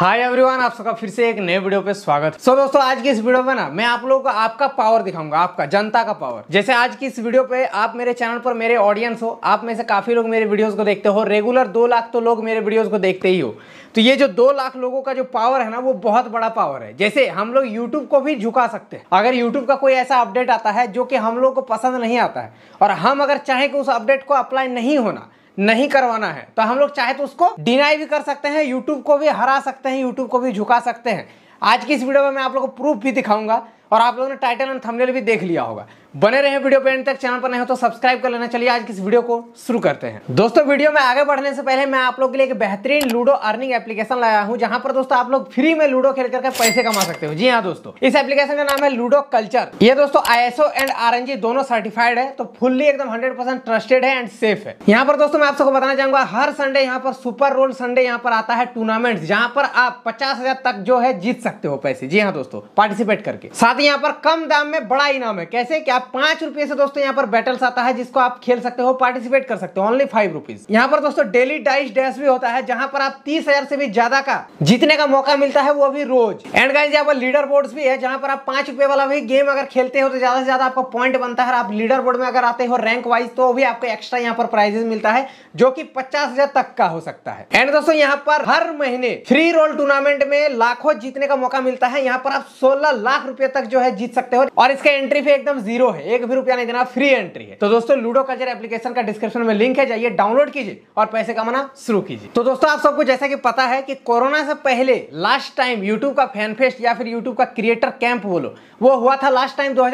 hi everyone आप सबका फिर से एक नए वीडियो पे स्वागत सो so, दोस्तों आज की इस वीडियो में ना मैं आप लोगों को आपका पावर दिखाऊंगा आपका जनता का पावर जैसे आज की इस वीडियो पे आप मेरे चैनल पर मेरे ऑडियंस हो आप में से काफी लोग मेरे वीडियोस को देखते हो रेगुलर दो लाख तो लोग मेरे वीडियोस को देखते ही हो तो ये जो दो लाख लोगों का जो पावर है ना वो बहुत बड़ा पावर है जैसे हम लोग यूट्यूब को भी झुका सकते हैं अगर यूट्यूब का कोई ऐसा अपडेट आता है जो कि हम लोग को पसंद नहीं आता है और हम अगर चाहें कि उस अपडेट को अप्लाई नहीं होना नहीं करवाना है तो हम लोग चाहे तो उसको डिनाई भी कर सकते हैं यूट्यूब को भी हरा सकते हैं यूट्यूब को भी झुका सकते हैं आज की इस वीडियो में मैं आप लोग को प्रूफ भी दिखाऊंगा और आप लोगों ने टाइटल एंड थंबनेल भी देख लिया होगा बने रहे वीडियो पे एंड तक चैनल पर नहीं हो तो सब्सक्राइब कर लेना चलिए आज किस इस वीडियो को शुरू करते हैं दोस्तों वीडियो में आगे बढ़ने से पहले मैं आप लोग के लिए एक बेहतरीन लूडो अर्निंग एप्लीकेशन लाया हूं जहां पर दोस्तों आप लोग फ्री में लूडो खेल करके पैसे कमा सकते हो जी हाँ दोस्तों इस एप्लीकेशन का नाम है लूडो कल्चर ये दोस्तों आईएसओ एंड आर दोनों सर्टिफाइड है तो फुल्ली एकदम हंड्रेड ट्रस्टेड है एंड सेफ है यहाँ पर दोस्तों मैं आप सबको बताना चाहूंगा हर संडे यहाँ पर सुपर रोल संडे यहाँ पर आता है टूर्नामेंट जहाँ पर आप पचास तक जो है जीत सकते हो पैसे जी हाँ दोस्तों पार्टिसिपेट करके साथ ही यहाँ पर कम दाम में बड़ा इनाम है कैसे क्या पांच रुपए से दोस्तों यहाँ पर बैटल्स आता है जिसको आप खेल सकते हो पार्टिसिपेट कर सकते हो ओनली फाइव रुपीज यहाँ पर दोस्तों डेली डाइस डैश भी होता है जहां पर आप तीस हजार से भी ज्यादा का जीतने का मौका मिलता है वो भी रोज एंड गाइज यहाँ पर लीडर बोर्ड भी है जहाँ पर आप पांच रुपए वाला भी गेम अगर खेलते हो तो ज्यादा से ज्यादा आपको पॉइंट बनता है आप लीडर बोर्ड में अगर आते हो रैंक वाइज तो भी आपको एक्स्ट्रा यहाँ पर प्राइजेस मिलता है जो की पचास तक का हो सकता है एंड दोस्तों यहाँ पर हर महीने फ्री रोल टूर्नामेंट में लाखों जीतने का मौका मिलता है यहाँ पर आप सोलह लाख रुपए तक जो है जीत सकते हो और इसका एंट्री फी एकदम जीरो है एक भी रुपया नहीं देना फ्री एंट्री है तो दोस्तों लूडो कल्चर एप्लीकेशन का डिस्क्रिप्शन में लिंक है जाइए डाउनलोड कीजिए और पैसे कमाना शुरू कीजिए तो दोस्तों आप सबको जैसा कि पता है कि कोरोना से पहले लास्ट टाइम यूट्यूब का फैन फेस्ट या फिर यूट्यूब का क्रिएटर कैंप बोलो वो हुआ था लास्ट टाइम दो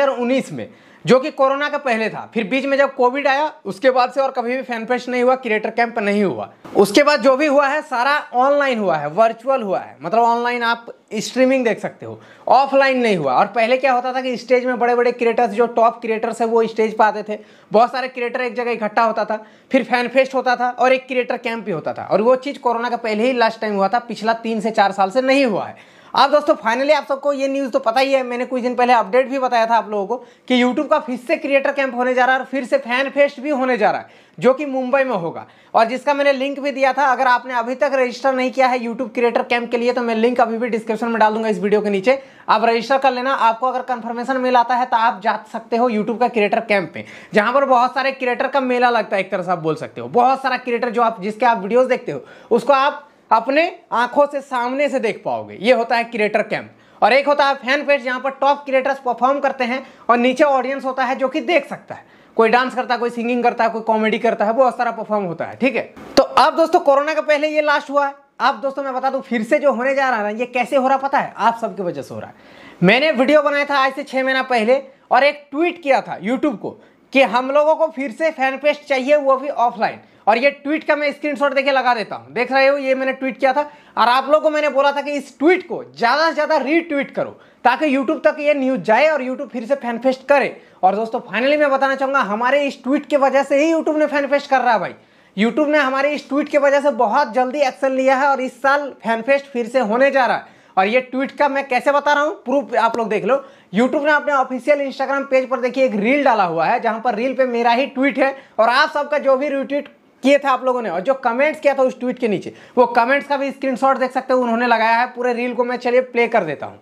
में जो कि कोरोना का पहले था फिर बीच में जब कोविड आया उसके बाद से और कभी भी फैन फेस्ट नहीं हुआ क्रिएटर कैंप नहीं हुआ उसके बाद जो भी हुआ है सारा ऑनलाइन हुआ है वर्चुअल हुआ है मतलब ऑनलाइन आप स्ट्रीमिंग देख सकते हो ऑफलाइन नहीं हुआ और पहले क्या होता था कि स्टेज में बड़े बड़े क्रिएटर्स जो टॉप क्रिएटर्स है वो स्टेज पर आते थे बहुत सारे क्रिएटर एक जगह इकट्ठा होता था फिर फैन फेस्ट होता था और एक क्रिएटर कैंप भी होता था और वो चीज़ कोरोना का पहले ही लास्ट टाइम हुआ था पिछला तीन से चार साल से नहीं हुआ है अब दोस्तों फाइनली आप सबको ये न्यूज़ तो पता ही है मैंने कुछ दिन पहले अपडेट भी बताया था आप लोगों को कि यूट्यूब का फिर से क्रिएटर कैंप होने जा रहा है और फिर से फैन फेस्ट भी होने जा रहा है जो कि मुंबई में होगा और जिसका मैंने लिंक भी दिया था अगर आपने अभी तक रजिस्टर नहीं किया है यूट्यूब क्रिएटर कैंप के लिए तो मैं लिंक अभी भी डिस्क्रिप्शन में डाल दूंगा इस वीडियो के नीचे आप रजिस्टर कर लेना आपको अगर कन्फर्मेशन मिल आता है तो आप जा सकते हो यूट्यूब का क्रिएटर कैंप में जहाँ पर बहुत सारे क्रिएटर का मेला लगता है एक तरह से आप बोल सकते हो बहुत सारा क्रिएटर जो आप जिसके आप वीडियोज देखते हो उसको आप अपने आंखों से सामने से देख पाओगे ये होता है क्रिएटर कैंप और एक होता है फैन फेस जहाँ पर टॉप क्रिएटर्स परफॉर्म करते हैं और नीचे ऑडियंस होता है जो कि देख सकता है कोई डांस करता है कोई सिंगिंग करता है कोई कॉमेडी करता है बहुत सारा परफॉर्म होता है ठीक है तो अब दोस्तों कोरोना का पहले ये लास्ट हुआ है अब दोस्तों मैं बता दूं फिर से जो होने जा रहा है ये कैसे हो रहा पता है आप सबकी वजह से हो रहा है मैंने वीडियो बनाया था आज से छः महीना पहले और एक ट्वीट किया था यूट्यूब को कि हम लोगों को फिर से फैन पेस्ट चाहिए वो भी ऑफलाइन और ये ट्वीट का मैं स्क्रीनशॉट देके लगा देता हूँ देख रहे हो ये मैंने ट्वीट किया था और आप लोगों को मैंने बोला था कि इस ट्वीट को ज़्यादा से ज़्यादा रीट्वीट करो ताकि यूट्यूब तक ये न्यूज़ जाए और यूट्यूब फिर से फैन फेस्ट करे और दोस्तों फाइनली मैं बताना चाहूँगा हमारे इस ट्वीट की वजह से ही यूट्यूब ने फैन फेस्ट कर रहा है भाई यूट्यूब ने हमारे इस ट्वीट की वजह से बहुत जल्दी एक्शन लिया है और इस साल फैन फेस्ट फिर से होने जा रहा है और ये ट्वीट का मैं कैसे बता रहा हूँ प्रूफ आप लोग देख लो यूट्यूब ने अपने ऑफिशियल इंस्टाग्राम पेज पर देखिए एक रील डाला हुआ है जहाँ पर रील पे मेरा ही ट्वीट है और आप सबका जो भी रिट्वीट किए थे आप लोगों ने और जो कमेंट्स किया था उस ट्वीट के नीचे वो कमेंट्स का भी स्क्रीनशॉट देख सकते हो उन्होंने लगाया है पूरे रील को मैं चलिए प्ले कर देता हूँ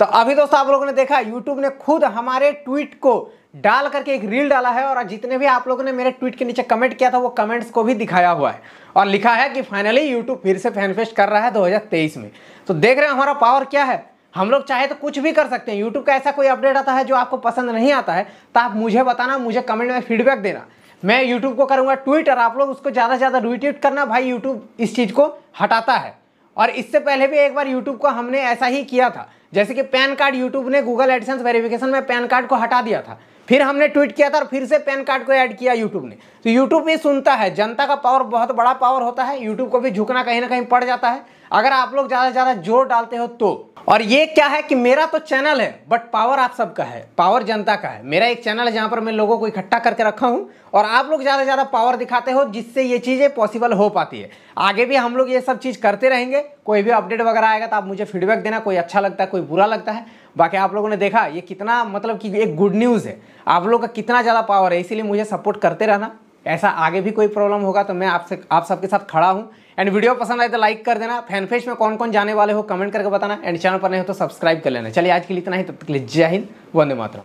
तो अभी दोस्तों आप लोगों ने देखा यूट्यूब ने खुद हमारे ट्वीट को डाल करके एक रील डाला है और जितने भी आप लोगों ने मेरे ट्वीट के नीचे कमेंट किया था वो कमेंट्स को भी दिखाया हुआ है और लिखा है कि फाइनली यूट्यूब फिर से फैनफेस्ट कर रहा है 2023 में तो देख रहे हैं हमारा पावर क्या है हम लोग चाहे तो कुछ भी कर सकते हैं यूट्यूब का ऐसा कोई अपडेट आता है जो आपको पसंद नहीं आता है तो आप मुझे बताना मुझे कमेंट में फीडबैक देना मैं यूट्यूब को करूँगा ट्वीट और आप लोग उसको ज़्यादा से ज़्यादा रिट्वीट करना भाई यूट्यूब इस चीज़ को हटाता है और इससे पहले भी एक बार यूट्यूब को हमने ऐसा ही किया था जैसे कि पैन कार्ड यूट्यूब ने गूगल एडिशंस वेरिफिकेशन में पैन कार्ड को हटा दिया था फिर हमने ट्वीट किया था और फिर से पैन कार्ड को ऐड किया यूट्यूब ने तो यूट्यूब भी सुनता है जनता का पावर बहुत बड़ा पावर होता है यूट्यूब को भी झुकना कहीं ना कहीं पड़ जाता है अगर आप लोग ज़्यादा से ज़्यादा जोर डालते हो तो और ये क्या है कि मेरा तो चैनल है बट पावर आप सबका है पावर जनता का है मेरा एक चैनल है जहाँ पर मैं लोगों को इकट्ठा करके रखा हूँ और आप लोग ज़्यादा से ज़्यादा पावर दिखाते हो जिससे ये चीज़ें पॉसिबल हो पाती है आगे भी हम लोग ये सब चीज़ करते रहेंगे कोई भी अपडेट वगैरह आएगा तो आप मुझे फीडबैक देना कोई अच्छा लगता है कोई बुरा लगता है बाकी आप लोगों ने देखा ये कितना मतलब कि एक गुड न्यूज़ है आप लोग का कितना ज़्यादा पावर है इसीलिए मुझे सपोर्ट करते रहना ऐसा आगे भी कोई प्रॉब्लम होगा तो मैं आपसे आप सबके साथ खड़ा हूँ एंड वीडियो पसंद आए तो लाइक कर देना फैन में कौन कौन जाने वाले हो कमेंट करके बताना एंड चैनल पर नहीं हो तो सब्सक्राइब कर लेना चलिए आज के लिए इतना ही तब तक के लिए जय हिंद वंदे मातरम